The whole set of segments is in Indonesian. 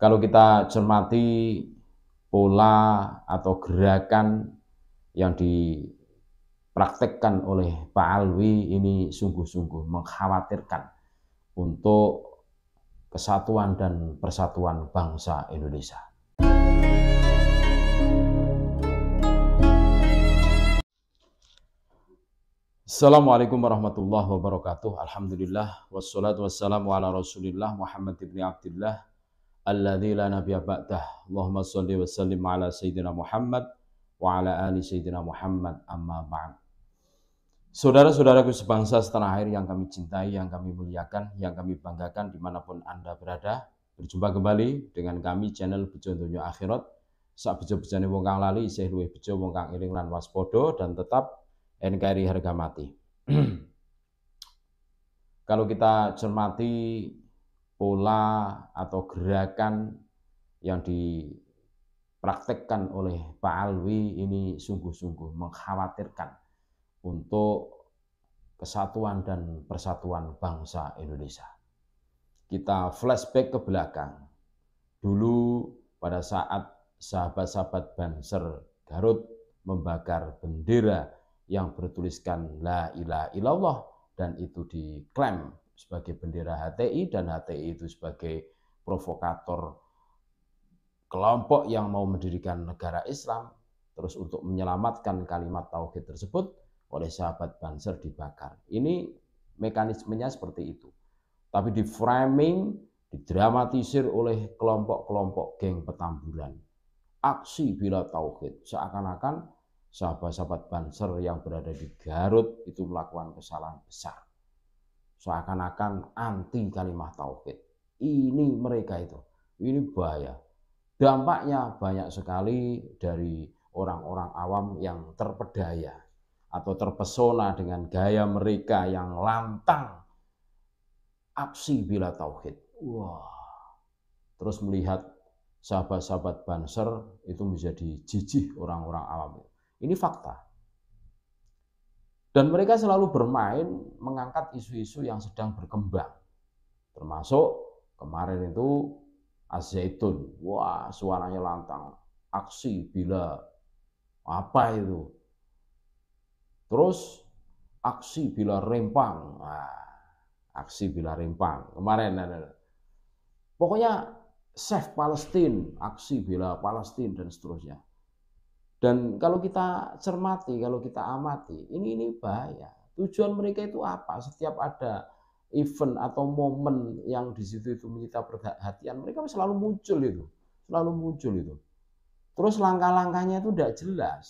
Kalau kita cermati pola atau gerakan yang dipraktekkan oleh Pak Alwi ini sungguh-sungguh mengkhawatirkan untuk kesatuan dan persatuan bangsa Indonesia. Assalamualaikum warahmatullahi wabarakatuh. Alhamdulillah wassalatu wassalamu ala Rasulillah Muhammad ibn Abdullah alladzi la nabiyya ba'dah Allahumma shalli wa sallim ala sayyidina Muhammad wa ala ali sayyidina Muhammad amma ba'd Saudara-saudaraku sebangsa setanah air yang kami cintai, yang kami muliakan, yang kami banggakan dimanapun Anda berada, berjumpa kembali dengan kami channel Bejo Dunia Akhirat. Sak bejo Bejo wong kang lali isih luwih bejo wong kang eling lan waspada dan tetap NKRI harga mati. Kalau kita cermati pola atau gerakan yang dipraktekkan oleh Pak Alwi ini sungguh-sungguh mengkhawatirkan untuk kesatuan dan persatuan bangsa Indonesia. Kita flashback ke belakang. Dulu pada saat sahabat-sahabat Banser Garut membakar bendera yang bertuliskan La ilaha illallah dan itu diklaim sebagai bendera HTI dan HTI itu sebagai provokator kelompok yang mau mendirikan negara Islam terus untuk menyelamatkan kalimat tauhid tersebut oleh sahabat Banser dibakar. Ini mekanismenya seperti itu. Tapi di framing, didramatisir oleh kelompok-kelompok geng petamburan. Aksi bila tauhid seakan-akan sahabat-sahabat Banser yang berada di Garut itu melakukan kesalahan besar seakan-akan anti kalimat tauhid. Ini mereka itu. Ini bahaya. Dampaknya banyak sekali dari orang-orang awam yang terpedaya atau terpesona dengan gaya mereka yang lantang aksi bila tauhid. Wah. Terus melihat sahabat-sahabat Banser itu menjadi jijih orang-orang awam. Ini fakta. Dan mereka selalu bermain mengangkat isu-isu yang sedang berkembang. Termasuk kemarin itu az Wah, suaranya lantang. Aksi bila apa itu? Terus aksi bila rempang. Nah, aksi bila rempang. Kemarin nah. nah, nah. Pokoknya save Palestine, aksi bila Palestine dan seterusnya. Dan kalau kita cermati, kalau kita amati, ini ini bahaya. Tujuan mereka itu apa? Setiap ada event atau momen yang di situ itu menyita perhatian, mereka selalu muncul itu, selalu muncul itu. Terus langkah-langkahnya itu tidak jelas.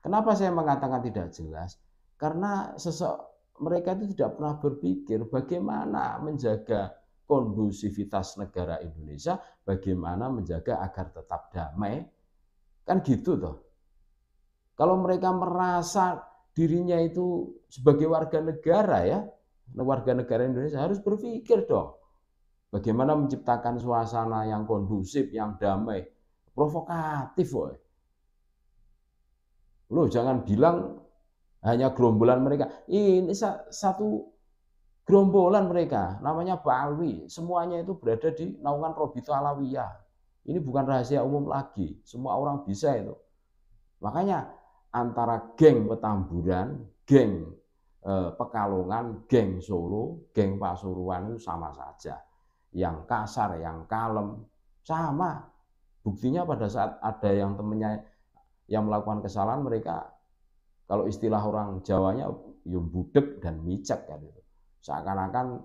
Kenapa saya mengatakan tidak jelas? Karena sesek mereka itu tidak pernah berpikir bagaimana menjaga kondusivitas negara Indonesia, bagaimana menjaga agar tetap damai, Kan gitu toh. Kalau mereka merasa dirinya itu sebagai warga negara ya, nah warga negara Indonesia harus berpikir dong. Bagaimana menciptakan suasana yang kondusif, yang damai, provokatif, woy. Lo jangan bilang hanya gerombolan mereka. Ini satu gerombolan mereka, namanya Balwi. Semuanya itu berada di naungan Robito Alawiyah. Ini bukan rahasia umum lagi, semua orang bisa itu. Makanya antara geng Petamburan, geng eh, Pekalongan, geng Solo, geng Pasuruan itu sama saja. Yang kasar, yang kalem, sama. Buktinya pada saat ada yang temennya yang melakukan kesalahan mereka kalau istilah orang Jawanya yum ya budek dan micek kan itu. Seakan-akan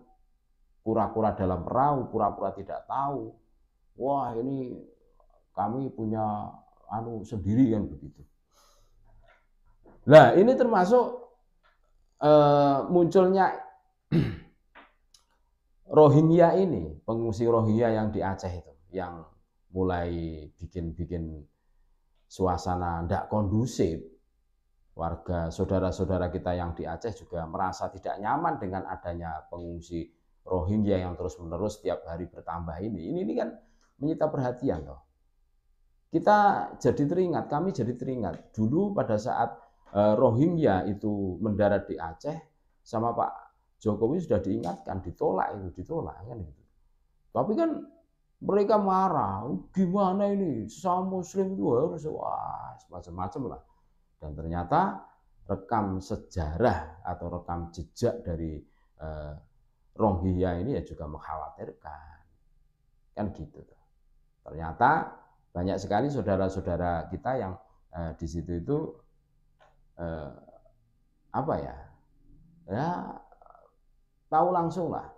kura-kura dalam perahu, kura-kura tidak tahu, wah ini kami punya anu sendiri kan begitu. Nah ini termasuk uh, munculnya Rohingya ini, pengungsi Rohingya yang di Aceh itu, yang mulai bikin-bikin suasana tidak kondusif. Warga saudara-saudara kita yang di Aceh juga merasa tidak nyaman dengan adanya pengungsi Rohingya yang terus-menerus setiap hari bertambah ini. Ini, ini kan menyita perhatian loh. Kita jadi teringat, kami jadi teringat dulu pada saat eh, Rohingya itu mendarat di Aceh sama Pak Jokowi sudah diingatkan, ditolak itu, ditolak kan itu. Tapi kan mereka marah, oh, gimana ini sesama muslim itu harus wah macam-macam lah. Dan ternyata rekam sejarah atau rekam jejak dari eh, Rohingya ini ya juga mengkhawatirkan. Kan gitu. Ternyata banyak sekali saudara-saudara kita yang eh, di situ itu eh, apa ya? Ya tahu langsung lah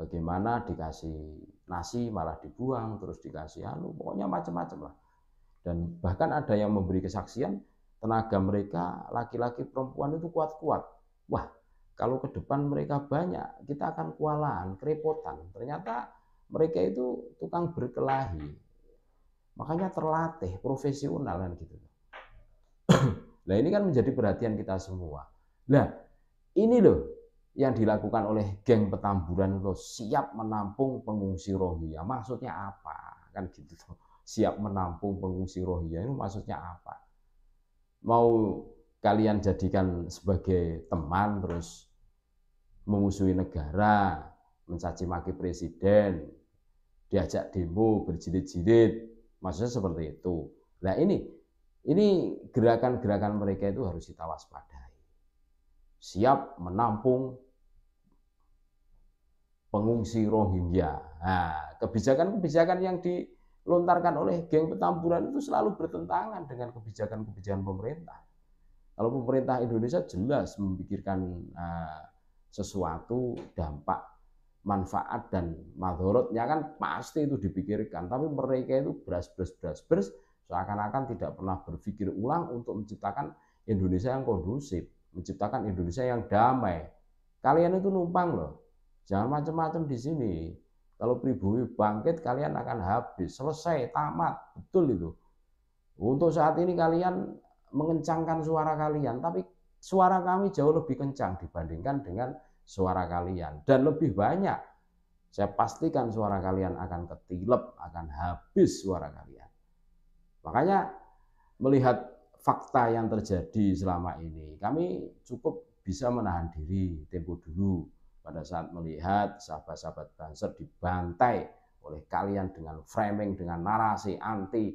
bagaimana dikasih nasi malah dibuang terus dikasih anu pokoknya macam-macam lah. Dan bahkan ada yang memberi kesaksian tenaga mereka laki-laki perempuan itu kuat-kuat. Wah, kalau ke depan mereka banyak, kita akan kewalahan, kerepotan. Ternyata mereka itu tukang berkelahi. Makanya terlatih, profesional kan gitu. nah ini kan menjadi perhatian kita semua. Nah ini loh yang dilakukan oleh geng petamburan itu siap menampung pengungsi rohia. Maksudnya apa? Kan gitu tuh. Siap menampung pengungsi rohia ini maksudnya apa? Mau kalian jadikan sebagai teman terus mengusui negara, mencaci maki presiden, diajak demo berjilid-jilid, maksudnya seperti itu. Nah ini, ini gerakan-gerakan mereka itu harus kita waspadai. Siap menampung pengungsi Rohingya. Nah, kebijakan-kebijakan yang dilontarkan oleh geng petamburan itu selalu bertentangan dengan kebijakan-kebijakan pemerintah. Kalau pemerintah Indonesia jelas memikirkan uh, sesuatu dampak manfaat dan madorotnya kan pasti itu dipikirkan. Tapi mereka itu beras beras beras beras seakan-akan tidak pernah berpikir ulang untuk menciptakan Indonesia yang kondusif, menciptakan Indonesia yang damai. Kalian itu numpang loh, jangan macam-macam di sini. Kalau pribumi bangkit kalian akan habis, selesai, tamat, betul itu. Untuk saat ini kalian mengencangkan suara kalian, tapi suara kami jauh lebih kencang dibandingkan dengan suara kalian dan lebih banyak saya pastikan suara kalian akan ketilep, akan habis suara kalian. Makanya melihat fakta yang terjadi selama ini, kami cukup bisa menahan diri tempo dulu pada saat melihat sahabat-sahabat Banser dibantai oleh kalian dengan framing, dengan narasi anti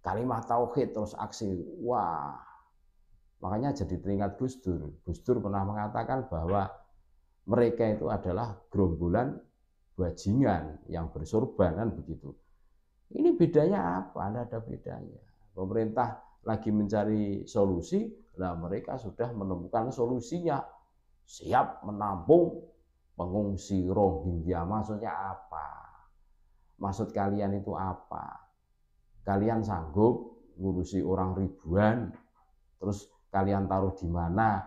kalimat tauhid terus aksi. Wah, Makanya jadi teringat Gus Dur. Gus Dur pernah mengatakan bahwa mereka itu adalah gerombolan bajingan yang bersorban kan begitu. Ini bedanya apa? Anda ada bedanya. Pemerintah lagi mencari solusi, lah mereka sudah menemukan solusinya. Siap menampung pengungsi Rohingya. Maksudnya apa? Maksud kalian itu apa? Kalian sanggup ngurusi orang ribuan, terus kalian taruh di mana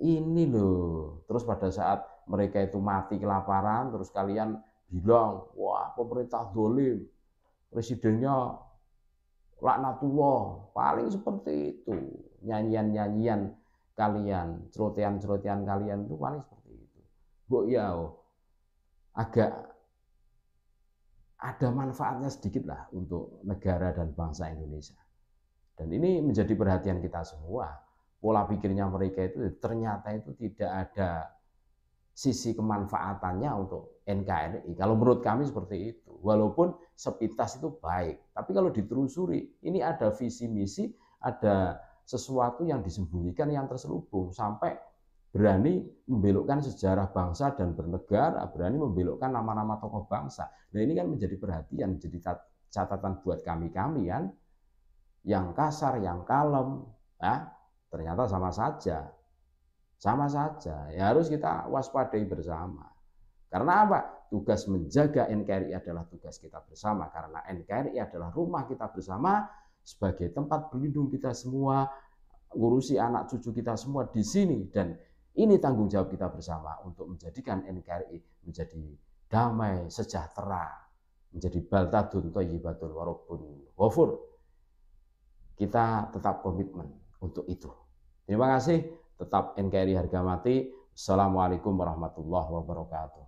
ini loh terus pada saat mereka itu mati kelaparan terus kalian bilang wah pemerintah dolim presidennya laknatullah paling seperti itu nyanyian-nyanyian kalian cerutian-cerutian kalian itu paling seperti itu bu ya oh, agak ada manfaatnya sedikit lah untuk negara dan bangsa Indonesia dan ini menjadi perhatian kita semua. Pola pikirnya mereka itu ternyata itu tidak ada sisi kemanfaatannya untuk NKRI. Kalau menurut kami seperti itu. Walaupun sepintas itu baik, tapi kalau ditelusuri, ini ada visi misi, ada sesuatu yang disembunyikan yang terselubung sampai berani membelokkan sejarah bangsa dan bernegara, berani membelokkan nama-nama tokoh bangsa. Nah ini kan menjadi perhatian, menjadi catatan buat kami-kami kan. -kami, yang kasar, yang kalem, ya, ternyata sama saja. Sama saja, ya harus kita waspadai bersama. Karena apa? Tugas menjaga NKRI adalah tugas kita bersama. Karena NKRI adalah rumah kita bersama sebagai tempat pelindung kita semua, ngurusi anak cucu kita semua di sini. Dan ini tanggung jawab kita bersama untuk menjadikan NKRI menjadi damai, sejahtera, menjadi baltadun thayyibatun warobun wafur kita tetap komitmen untuk itu. Terima kasih, tetap NKRI harga mati. Assalamualaikum warahmatullahi wabarakatuh.